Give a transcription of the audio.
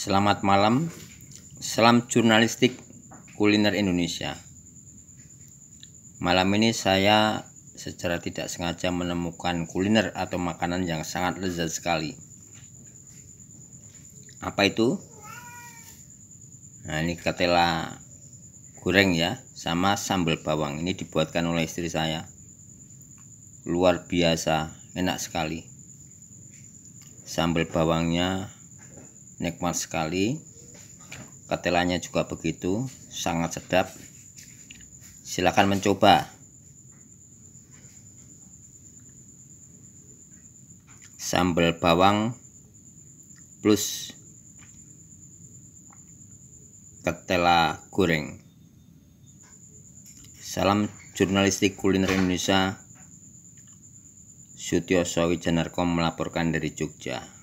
Selamat malam. Salam jurnalistik kuliner Indonesia. Malam ini saya secara tidak sengaja menemukan kuliner atau makanan yang sangat lezat sekali. Apa itu? Nah, ini ketela goreng ya sama sambal bawang. Ini dibuatkan oleh istri saya. Luar biasa, enak sekali. Sambal bawangnya nikmat sekali ketelanya juga begitu sangat sedap silahkan mencoba sambal bawang plus ketela goreng salam jurnalistik kuliner Indonesia Sutioso Wijanarko melaporkan dari Jogja